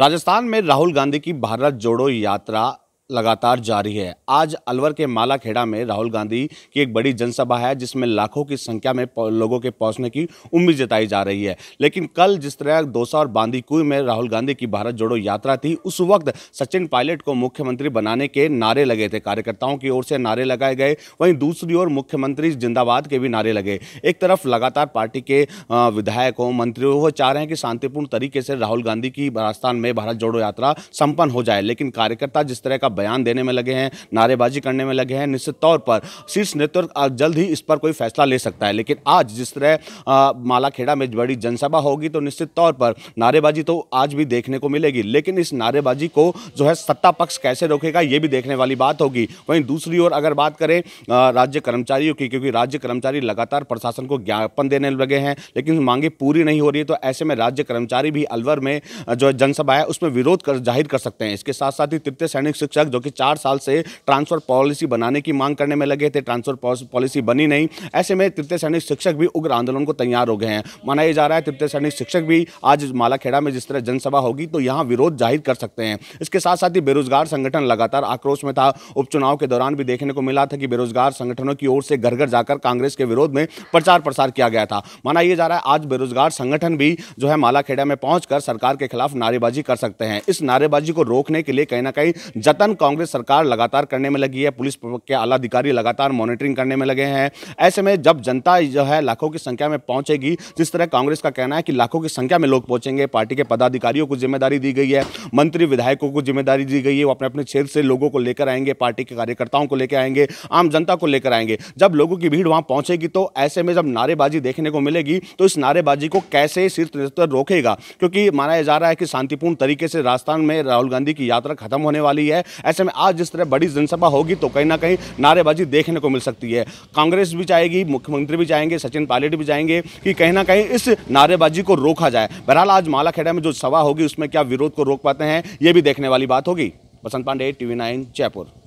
राजस्थान में राहुल गांधी की भारत जोड़ो यात्रा लगातार जारी है आज अलवर के मालाखेड़ा में राहुल गांधी की एक बड़ी जनसभा है जिसमें लाखों की संख्या में लोगों के पहुंचने की उम्मीद जताई जा रही है लेकिन कल जिस तरह दोसा और बांदीकुई में राहुल गांधी की भारत जोड़ो यात्रा थी उस वक्त सचिन पायलट को मुख्यमंत्री बनाने के नारे लगे थे कार्यकर्ताओं की ओर से नारे लगाए गए वहीं दूसरी ओर मुख्यमंत्री जिंदाबाद के भी नारे लगे एक तरफ लगातार पार्टी के विधायकों मंत्रियों वो चाह रहे हैं कि शांतिपूर्ण तरीके से राहुल गांधी की राजस्थान में भारत जोड़ो यात्रा संपन्न हो जाए लेकिन कार्यकर्ता जिस तरह का बयान देने में लगे हैं नारेबाजी करने में लगे हैं निश्चित तौर पर शीर्ष नेतृत्व जल्द ही इस पर कोई फैसला ले सकता है लेकिन आज जिस तरह मालाखेड़ा में बड़ी जनसभा होगी तो निश्चित तौर पर नारेबाजी तो आज भी देखने को मिलेगी लेकिन इस नारेबाजी को जो है सत्ता पक्ष कैसे रोकेगा ये भी देखने वाली बात होगी वहीं दूसरी ओर अगर बात करें राज्य कर्मचारियों की क्योंकि राज्य कर्मचारी लगातार प्रशासन को ज्ञापन देने लगे हैं लेकिन मांगे पूरी नहीं हो रही है तो ऐसे में राज्य कर्मचारी भी अलवर में जो जनसभा है उसमें विरोध कर जाहिर कर सकते हैं इसके साथ साथ ही तृतीय सैनिक शिक्षक तक जो कि चार साल से ट्रांसफर पॉलिसी बनाने की मांग करने में लगे थे ट्रांसफर पॉलिसी बनी नहीं ऐसे में तृतीय सैनिक शिक्षक भी उग्र आंदोलन को तैयार हो गए हैं माना जा रहा है तृतीय सैनिक शिक्षक भी आज मालाखेड़ा में जिस तरह जनसभा होगी तो यहाँ विरोध जाहिर कर सकते हैं इसके साथ साथ ही बेरोजगार संगठन लगातार आक्रोश में था उपचुनाव के दौरान भी देखने को मिला था कि बेरोजगार संगठनों की ओर से घर घर जाकर कांग्रेस के विरोध में प्रचार प्रसार किया गया था माना यह जा रहा है आज बेरोजगार संगठन भी जो है मालाखेड़ा में पहुंचकर सरकार के खिलाफ नारेबाजी कर सकते हैं इस नारेबाजी को रोकने के लिए कहीं ना कहीं जतन कांग्रेस सरकार लगातार करने में लगी है पुलिस के आला अधिकारी लगातार मॉनिटरिंग करने में लगे हैं ऐसे में जब जनता जो है लाखों की संख्या में पहुंचेगी जिस तरह कांग्रेस का कहना है कि लाखों की संख्या में लोग पहुंचेंगे पार्टी के पदाधिकारियों को जिम्मेदारी दी गई है मंत्री विधायकों को जिम्मेदारी दी गई है वो अपने अपने क्षेत्र से लोगों को लेकर आएंगे पार्टी के कार्यकर्ताओं को लेकर आएंगे आम जनता को लेकर आएंगे जब लोगों की भीड़ वहां पहुंचेगी तो ऐसे में जब नारेबाजी देखने को मिलेगी तो इस नारेबाजी को कैसे शीर्ष नेतृत्व रोकेगा क्योंकि माना जा रहा है कि शांतिपूर्ण तरीके से राजस्थान में राहुल गांधी की यात्रा खत्म होने वाली है ऐसे में आज जिस तरह बड़ी जनसभा होगी तो कहीं ना कहीं नारेबाजी देखने को मिल सकती है कांग्रेस भी चाहेगी मुख्यमंत्री भी चाहेंगे सचिन पायलट भी चाहेंगे कि कहीं ना कहीं इस नारेबाजी को रोका जाए बहरहाल आज मालाखेड़ा में जो सभा होगी उसमें क्या विरोध को रोक पाते हैं ये भी देखने वाली बात होगी बसंत पांडे टीवी नाइन जयपुर